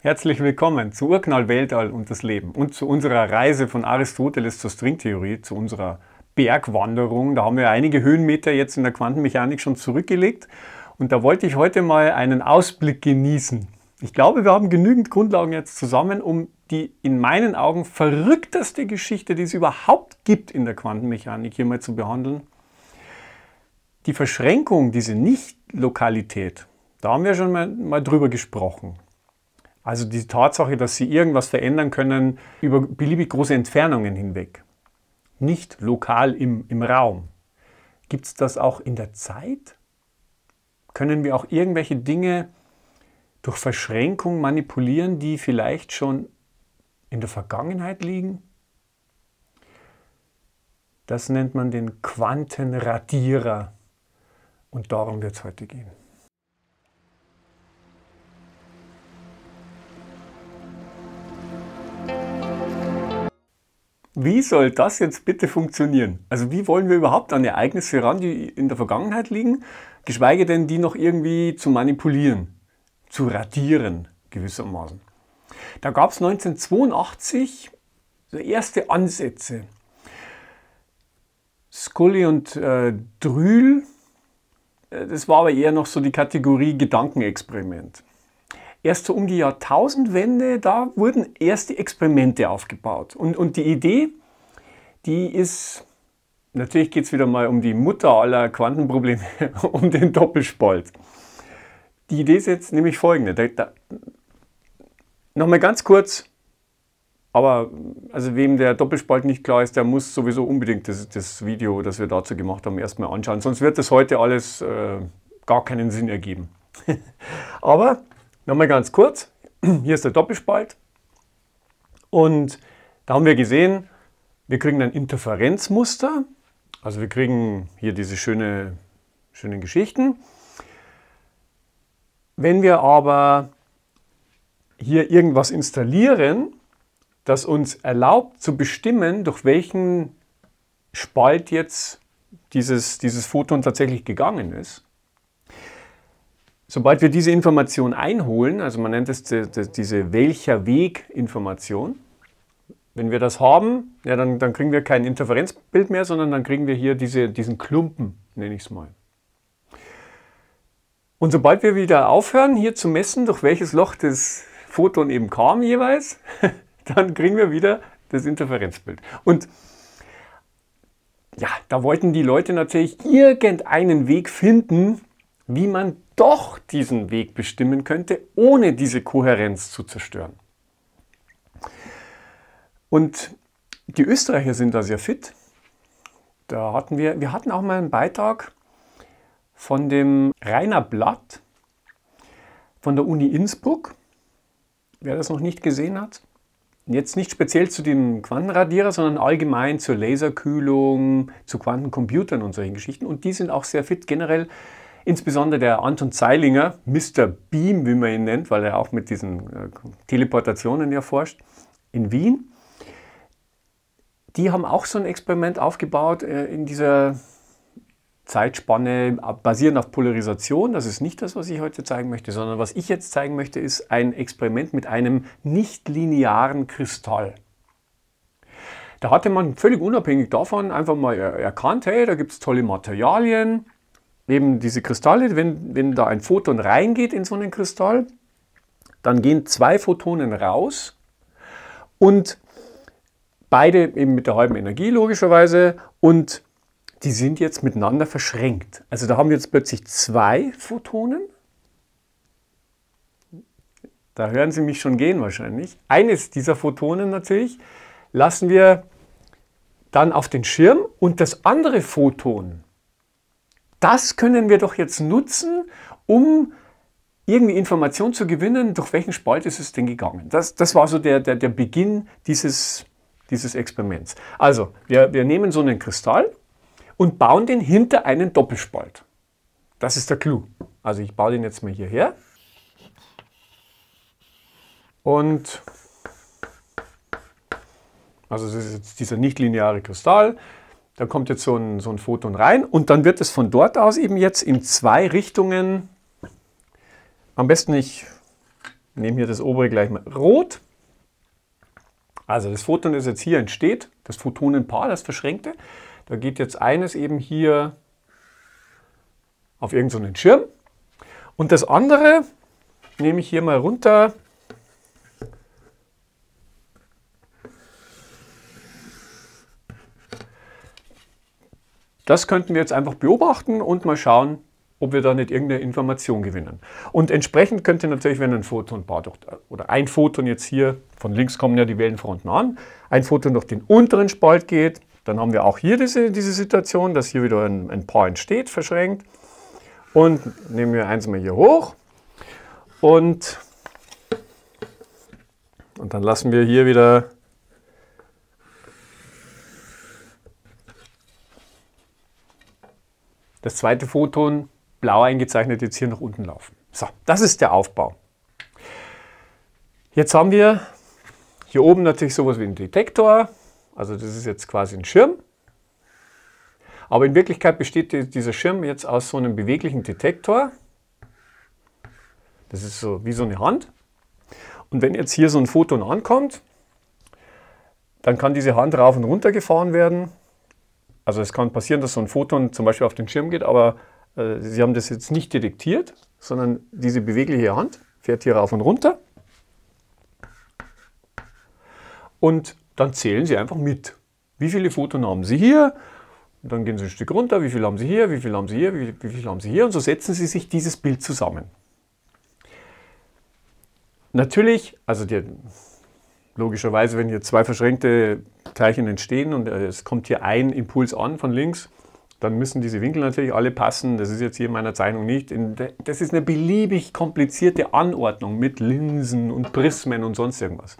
Herzlich willkommen zu Urknall Weltall und das Leben und zu unserer Reise von Aristoteles zur Stringtheorie, zu unserer Bergwanderung. Da haben wir einige Höhenmeter jetzt in der Quantenmechanik schon zurückgelegt und da wollte ich heute mal einen Ausblick genießen. Ich glaube, wir haben genügend Grundlagen jetzt zusammen, um die in meinen Augen verrückteste Geschichte, die es überhaupt gibt in der Quantenmechanik, hier mal zu behandeln. Die Verschränkung, diese Nicht-Lokalität, da haben wir schon mal, mal drüber gesprochen. Also die Tatsache, dass sie irgendwas verändern können über beliebig große Entfernungen hinweg, nicht lokal im, im Raum. Gibt es das auch in der Zeit? Können wir auch irgendwelche Dinge durch Verschränkung manipulieren, die vielleicht schon in der Vergangenheit liegen? Das nennt man den Quantenradierer. Und darum wird es heute gehen. Wie soll das jetzt bitte funktionieren? Also wie wollen wir überhaupt an Ereignisse ran, die in der Vergangenheit liegen, geschweige denn die noch irgendwie zu manipulieren, zu radieren gewissermaßen. Da gab es 1982 erste Ansätze. Scully und äh, Drühl, äh, das war aber eher noch so die Kategorie Gedankenexperiment erst so um die Jahrtausendwende, da wurden erste Experimente aufgebaut. Und, und die Idee, die ist, natürlich geht es wieder mal um die Mutter aller Quantenprobleme, um den Doppelspalt. Die Idee ist jetzt nämlich folgende. Da, da, Nochmal ganz kurz, aber also wem der Doppelspalt nicht klar ist, der muss sowieso unbedingt das, das Video, das wir dazu gemacht haben, erstmal anschauen. Sonst wird das heute alles äh, gar keinen Sinn ergeben. aber Nochmal ganz kurz, hier ist der Doppelspalt und da haben wir gesehen, wir kriegen ein Interferenzmuster, also wir kriegen hier diese schöne, schönen Geschichten. Wenn wir aber hier irgendwas installieren, das uns erlaubt zu bestimmen, durch welchen Spalt jetzt dieses, dieses Photon tatsächlich gegangen ist, Sobald wir diese Information einholen, also man nennt es die, die, diese welcher Weg-Information, wenn wir das haben, ja, dann, dann kriegen wir kein Interferenzbild mehr, sondern dann kriegen wir hier diese, diesen Klumpen, nenne ich es mal. Und sobald wir wieder aufhören, hier zu messen, durch welches Loch das Photon eben kam jeweils, dann kriegen wir wieder das Interferenzbild. Und ja, da wollten die Leute natürlich irgendeinen Weg finden, wie man doch diesen Weg bestimmen könnte, ohne diese Kohärenz zu zerstören. Und die Österreicher sind da sehr fit. Da hatten wir, wir hatten auch mal einen Beitrag von dem Rainer Blatt von der Uni Innsbruck. Wer das noch nicht gesehen hat, jetzt nicht speziell zu dem Quantenradierer, sondern allgemein zur Laserkühlung, zu Quantencomputern und solchen Geschichten. Und die sind auch sehr fit generell Insbesondere der Anton Zeilinger, Mr. Beam, wie man ihn nennt, weil er auch mit diesen äh, Teleportationen erforscht, in Wien, die haben auch so ein Experiment aufgebaut äh, in dieser Zeitspanne basierend auf Polarisation. Das ist nicht das, was ich heute zeigen möchte, sondern was ich jetzt zeigen möchte, ist ein Experiment mit einem nichtlinearen Kristall. Da hatte man völlig unabhängig davon einfach mal erkannt, hey, da gibt es tolle Materialien, eben diese Kristalle, wenn, wenn da ein Photon reingeht in so einen Kristall, dann gehen zwei Photonen raus und beide eben mit der halben Energie logischerweise und die sind jetzt miteinander verschränkt. Also da haben wir jetzt plötzlich zwei Photonen. Da hören Sie mich schon gehen wahrscheinlich. Eines dieser Photonen natürlich lassen wir dann auf den Schirm und das andere Photon, das können wir doch jetzt nutzen, um irgendwie Informationen zu gewinnen, durch welchen Spalt ist es denn gegangen. Das, das war so der, der, der Beginn dieses, dieses Experiments. Also, wir, wir nehmen so einen Kristall und bauen den hinter einen Doppelspalt. Das ist der Clou. Also ich baue den jetzt mal hierher. Und also das ist jetzt dieser nichtlineare Kristall. Da kommt jetzt so ein, so ein Photon rein und dann wird es von dort aus eben jetzt in zwei Richtungen, am besten ich nehme hier das obere gleich mal rot. Also das Photon, das jetzt hier entsteht, das Photonenpaar, das verschränkte, da geht jetzt eines eben hier auf irgendeinen so Schirm und das andere nehme ich hier mal runter Das könnten wir jetzt einfach beobachten und mal schauen, ob wir da nicht irgendeine Information gewinnen. Und entsprechend könnte natürlich, wenn ein Photon oder ein Photon jetzt hier, von links kommen ja die Wellenfronten an, ein Photon durch den unteren Spalt geht, dann haben wir auch hier diese, diese Situation, dass hier wieder ein, ein Paar entsteht, verschränkt. Und nehmen wir eins mal hier hoch und, und dann lassen wir hier wieder das zweite Photon, blau eingezeichnet, jetzt hier nach unten laufen. So, das ist der Aufbau. Jetzt haben wir hier oben natürlich sowas wie einen Detektor, also das ist jetzt quasi ein Schirm. Aber in Wirklichkeit besteht dieser Schirm jetzt aus so einem beweglichen Detektor. Das ist so wie so eine Hand. Und wenn jetzt hier so ein Photon ankommt, dann kann diese Hand rauf und runter gefahren werden also es kann passieren, dass so ein Photon zum Beispiel auf den Schirm geht, aber äh, Sie haben das jetzt nicht detektiert, sondern diese bewegliche Hand fährt hier rauf und runter. Und dann zählen Sie einfach mit. Wie viele Photonen haben Sie hier? Und dann gehen Sie ein Stück runter, wie viel haben Sie hier, wie viel haben Sie hier, wie, wie viel haben Sie hier und so setzen Sie sich dieses Bild zusammen. Natürlich, also der, logischerweise, wenn hier zwei verschränkte Teilchen entstehen und äh, es kommt hier ein Impuls an von links, dann müssen diese Winkel natürlich alle passen. Das ist jetzt hier in meiner Zeichnung nicht. Das ist eine beliebig komplizierte Anordnung mit Linsen und Prismen und sonst irgendwas.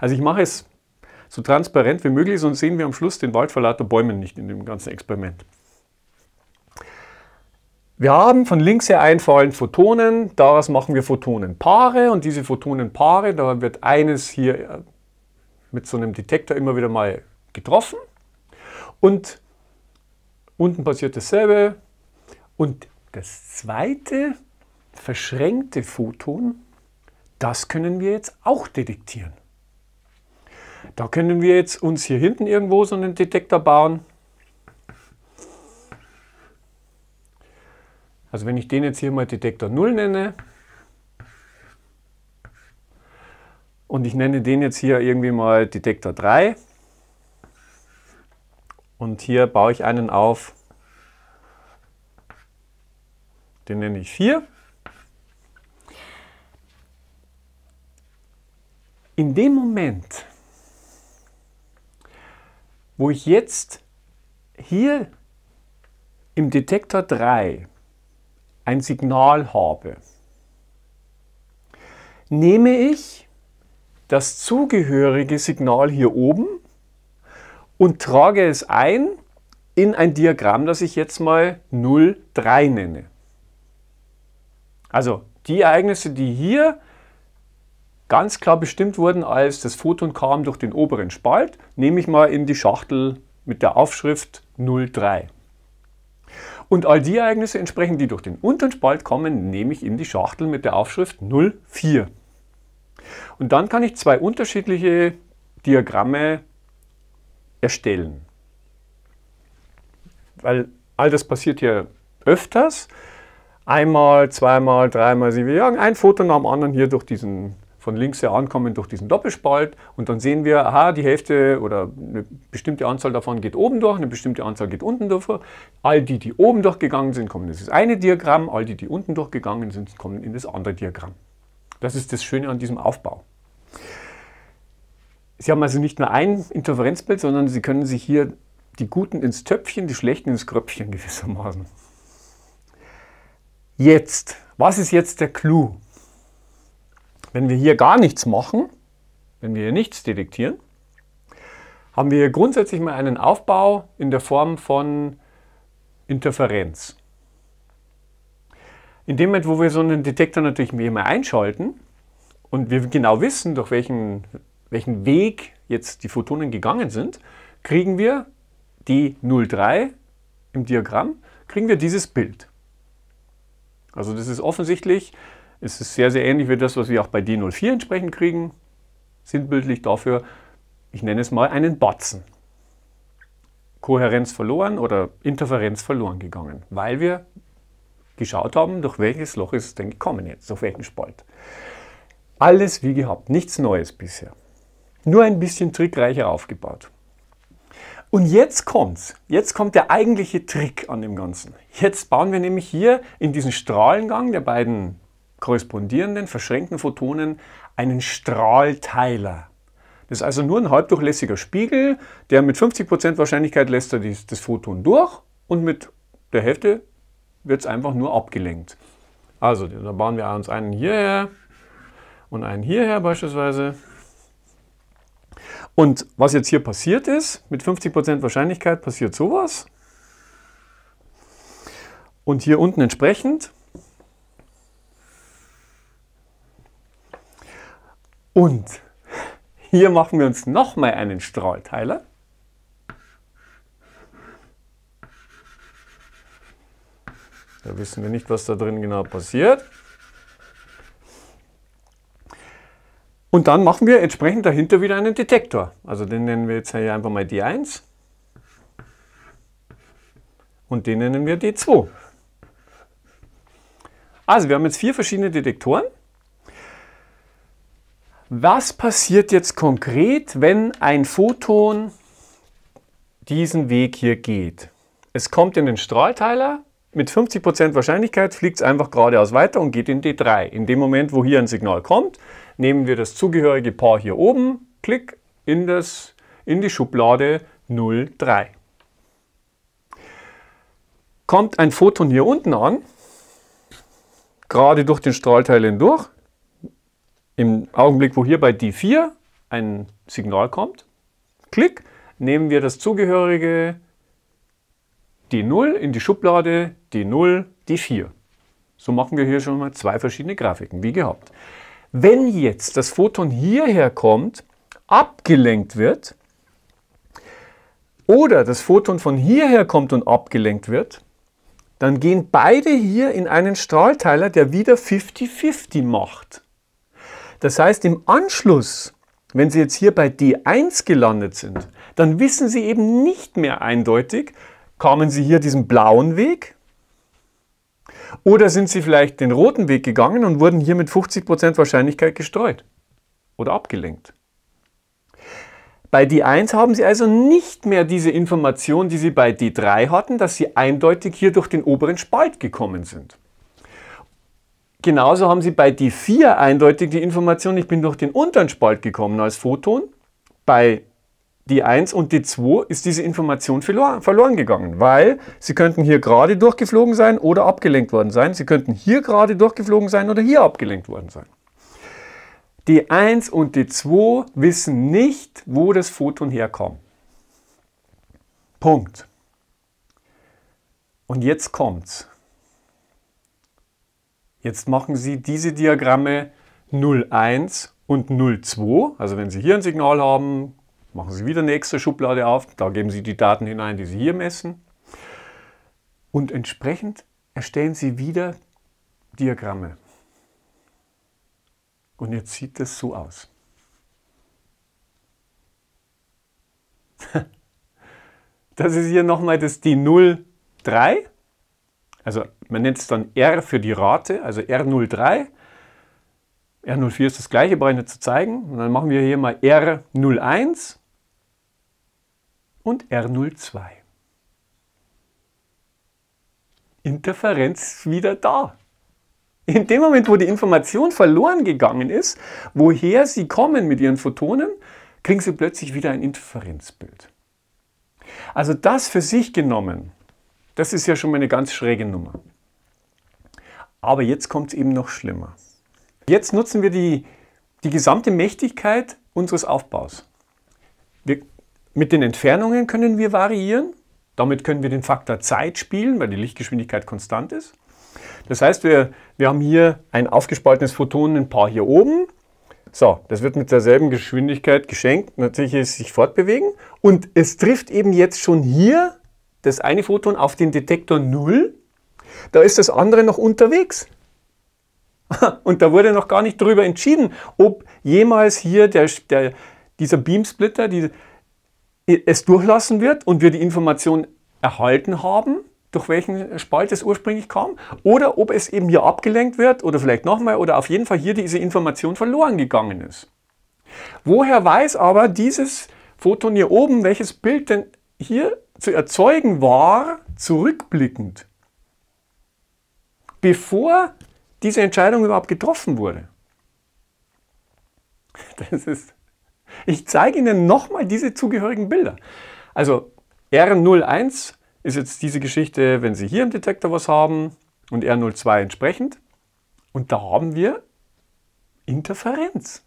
Also ich mache es so transparent wie möglich, sonst sehen wir am Schluss den Wald vor lauter Bäumen nicht in dem ganzen Experiment. Wir haben von links her einfallend Photonen, daraus machen wir Photonenpaare und diese Photonenpaare, da wird eines hier äh, mit so einem Detektor immer wieder mal getroffen. Und unten passiert dasselbe. Und das zweite verschränkte Photon, das können wir jetzt auch detektieren. Da können wir jetzt uns hier hinten irgendwo so einen Detektor bauen. Also wenn ich den jetzt hier mal Detektor 0 nenne, Und ich nenne den jetzt hier irgendwie mal Detektor 3. Und hier baue ich einen auf, den nenne ich 4. In dem Moment, wo ich jetzt hier im Detektor 3 ein Signal habe, nehme ich das zugehörige Signal hier oben und trage es ein in ein Diagramm, das ich jetzt mal 03 nenne. Also die Ereignisse, die hier ganz klar bestimmt wurden, als das Photon kam durch den oberen Spalt, nehme ich mal in die Schachtel mit der Aufschrift 03. Und all die Ereignisse entsprechend, die durch den unteren Spalt kommen, nehme ich in die Schachtel mit der Aufschrift 04. Und dann kann ich zwei unterschiedliche Diagramme erstellen. Weil all das passiert hier öfters. Einmal, zweimal, dreimal, sie wir ein Foto nach dem anderen hier durch diesen von links her ankommen durch diesen Doppelspalt und dann sehen wir, aha, die Hälfte oder eine bestimmte Anzahl davon geht oben durch, eine bestimmte Anzahl geht unten durch. All die, die oben durchgegangen sind, kommen in das eine Diagramm, all die, die unten durchgegangen sind, kommen in das andere Diagramm. Das ist das Schöne an diesem Aufbau. Sie haben also nicht nur ein Interferenzbild, sondern Sie können sich hier die Guten ins Töpfchen, die Schlechten ins Kröpfchen gewissermaßen. Jetzt, was ist jetzt der Clou? Wenn wir hier gar nichts machen, wenn wir hier nichts detektieren, haben wir hier grundsätzlich mal einen Aufbau in der Form von Interferenz. In dem Moment, wo wir so einen Detektor natürlich immer einschalten und wir genau wissen, durch welchen, welchen Weg jetzt die Photonen gegangen sind, kriegen wir d 03 im Diagramm, kriegen wir dieses Bild. Also das ist offensichtlich, es ist sehr, sehr ähnlich wie das, was wir auch bei D04 entsprechend kriegen, sinnbildlich dafür, ich nenne es mal einen Batzen. Kohärenz verloren oder Interferenz verloren gegangen, weil wir geschaut haben, durch welches Loch ist es denn gekommen jetzt, durch welchen Spalt. Alles wie gehabt, nichts Neues bisher. Nur ein bisschen trickreicher aufgebaut. Und jetzt kommt's. Jetzt kommt der eigentliche Trick an dem Ganzen. Jetzt bauen wir nämlich hier in diesen Strahlengang der beiden korrespondierenden verschränkten Photonen einen Strahlteiler. Das ist also nur ein halbdurchlässiger Spiegel, der mit 50% Wahrscheinlichkeit lässt er das Photon durch und mit der Hälfte wird es einfach nur abgelenkt. Also, da bauen wir uns einen hierher und einen hierher beispielsweise. Und was jetzt hier passiert ist, mit 50% Wahrscheinlichkeit passiert sowas. Und hier unten entsprechend. Und hier machen wir uns nochmal einen Strahlteiler. Da wissen wir nicht, was da drin genau passiert. Und dann machen wir entsprechend dahinter wieder einen Detektor. Also den nennen wir jetzt hier einfach mal D1. Und den nennen wir D2. Also wir haben jetzt vier verschiedene Detektoren. Was passiert jetzt konkret, wenn ein Photon diesen Weg hier geht? Es kommt in den Strahlteiler mit 50% Wahrscheinlichkeit fliegt es einfach geradeaus weiter und geht in D3. In dem Moment, wo hier ein Signal kommt, nehmen wir das zugehörige Paar hier oben, klick in, das, in die Schublade 03. Kommt ein Photon hier unten an, gerade durch den Strahlteil hindurch, im Augenblick, wo hier bei D4 ein Signal kommt, klick, nehmen wir das zugehörige Paar, die 0 in die Schublade, d 0, d 4. So machen wir hier schon mal zwei verschiedene Grafiken, wie gehabt. Wenn jetzt das Photon hierher kommt, abgelenkt wird, oder das Photon von hierher kommt und abgelenkt wird, dann gehen beide hier in einen Strahlteiler, der wieder 50-50 macht. Das heißt, im Anschluss, wenn Sie jetzt hier bei D1 gelandet sind, dann wissen Sie eben nicht mehr eindeutig, Kamen Sie hier diesen blauen Weg? Oder sind Sie vielleicht den roten Weg gegangen und wurden hier mit 50% Wahrscheinlichkeit gestreut oder abgelenkt? Bei D1 haben Sie also nicht mehr diese Information, die Sie bei D3 hatten, dass Sie eindeutig hier durch den oberen Spalt gekommen sind. Genauso haben Sie bei D4 eindeutig die Information, ich bin durch den unteren Spalt gekommen als Photon. Bei die 1 und die 2 ist diese Information verloren gegangen, weil sie könnten hier gerade durchgeflogen sein oder abgelenkt worden sein. Sie könnten hier gerade durchgeflogen sein oder hier abgelenkt worden sein. Die 1 und die 2 wissen nicht, wo das Photon herkam. Punkt. Und jetzt kommt's. Jetzt machen Sie diese Diagramme 01 und 02. Also wenn Sie hier ein Signal haben, Machen Sie wieder eine extra Schublade auf, da geben Sie die Daten hinein, die Sie hier messen. Und entsprechend erstellen Sie wieder Diagramme. Und jetzt sieht das so aus. Das ist hier nochmal das die 03. Also man nennt es dann R für die Rate, also R03. R04 ist das gleiche, brauche ich nicht zu zeigen. Und dann machen wir hier mal R01 und R02. Interferenz wieder da. In dem Moment, wo die Information verloren gegangen ist, woher sie kommen mit ihren Photonen, kriegen sie plötzlich wieder ein Interferenzbild. Also das für sich genommen, das ist ja schon mal eine ganz schräge Nummer. Aber jetzt kommt es eben noch schlimmer. Jetzt nutzen wir die, die gesamte Mächtigkeit unseres Aufbaus. Wir mit den Entfernungen können wir variieren. Damit können wir den Faktor Zeit spielen, weil die Lichtgeschwindigkeit konstant ist. Das heißt, wir, wir haben hier ein aufgespaltenes Photonenpaar hier oben. So, das wird mit derselben Geschwindigkeit geschenkt, natürlich ist es sich fortbewegen. Und es trifft eben jetzt schon hier das eine Photon auf den Detektor 0. Da ist das andere noch unterwegs. Und da wurde noch gar nicht darüber entschieden, ob jemals hier der, der, dieser Beamsplitter, die, es durchlassen wird und wir die Information erhalten haben, durch welchen Spalt es ursprünglich kam, oder ob es eben hier abgelenkt wird oder vielleicht nochmal oder auf jeden Fall hier diese Information verloren gegangen ist. Woher weiß aber dieses Photon hier oben, welches Bild denn hier zu erzeugen war, zurückblickend, bevor diese Entscheidung überhaupt getroffen wurde? Das ist ich zeige Ihnen nochmal diese zugehörigen Bilder. Also R01 ist jetzt diese Geschichte, wenn Sie hier im Detektor was haben und R02 entsprechend. Und da haben wir Interferenz.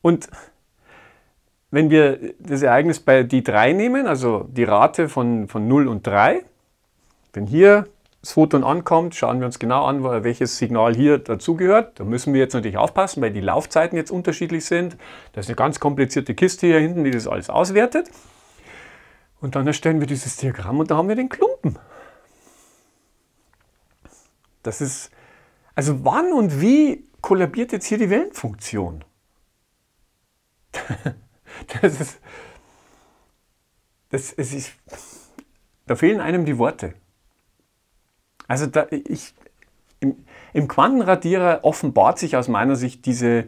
Und wenn wir das Ereignis bei d 3 nehmen, also die Rate von, von 0 und 3, wenn hier das Photon ankommt, schauen wir uns genau an, welches Signal hier dazugehört. Da müssen wir jetzt natürlich aufpassen, weil die Laufzeiten jetzt unterschiedlich sind. Das ist eine ganz komplizierte Kiste hier hinten, die das alles auswertet. Und dann erstellen wir dieses Diagramm und da haben wir den Klumpen. Das ist, also wann und wie kollabiert jetzt hier die Wellenfunktion? das ist, das ist, da fehlen einem die Worte. Also da, ich, im, im Quantenradierer offenbart sich aus meiner Sicht diese,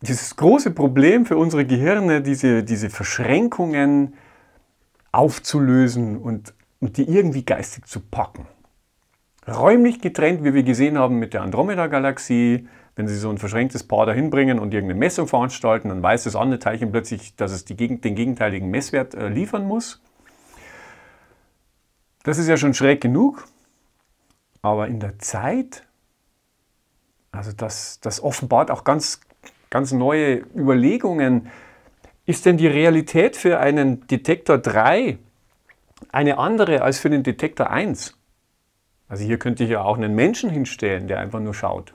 dieses große Problem für unsere Gehirne, diese, diese Verschränkungen aufzulösen und, und die irgendwie geistig zu packen. Räumlich getrennt, wie wir gesehen haben mit der Andromeda-Galaxie, wenn sie so ein verschränktes Paar dahin bringen und irgendeine Messung veranstalten, dann weiß das andere Teilchen plötzlich, dass es Gegend, den gegenteiligen Messwert äh, liefern muss. Das ist ja schon schräg genug. Aber in der Zeit, also das, das offenbart auch ganz, ganz neue Überlegungen. Ist denn die Realität für einen Detektor 3 eine andere als für den Detektor 1? Also hier könnte ich ja auch einen Menschen hinstellen, der einfach nur schaut.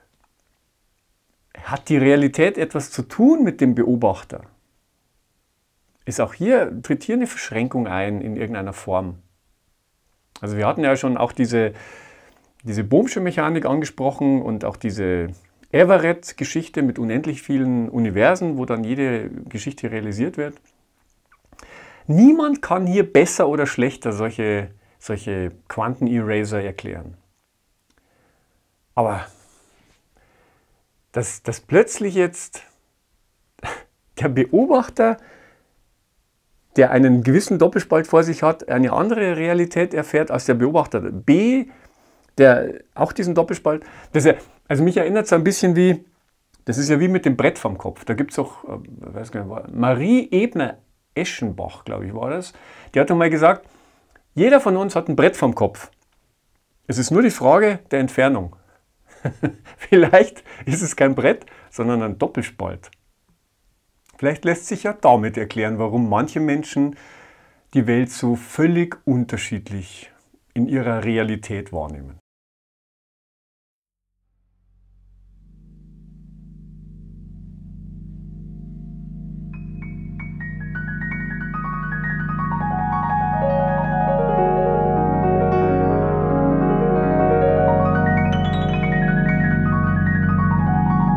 Hat die Realität etwas zu tun mit dem Beobachter? Ist auch hier, tritt hier eine Verschränkung ein in irgendeiner Form? Also wir hatten ja schon auch diese, diese Bohmsche Mechanik angesprochen und auch diese Everett-Geschichte mit unendlich vielen Universen, wo dann jede Geschichte realisiert wird. Niemand kann hier besser oder schlechter solche, solche Quanten-Eraser erklären. Aber dass, dass plötzlich jetzt der Beobachter der einen gewissen Doppelspalt vor sich hat, eine andere Realität erfährt als der Beobachter B, der auch diesen Doppelspalt. Er, also mich erinnert es ein bisschen wie, das ist ja wie mit dem Brett vom Kopf. Da gibt es auch, äh, weiß gar nicht, Marie Ebner Eschenbach, glaube ich, war das. Die hat mal gesagt, jeder von uns hat ein Brett vom Kopf. Es ist nur die Frage der Entfernung. Vielleicht ist es kein Brett, sondern ein Doppelspalt. Vielleicht lässt sich ja damit erklären, warum manche Menschen die Welt so völlig unterschiedlich in ihrer Realität wahrnehmen.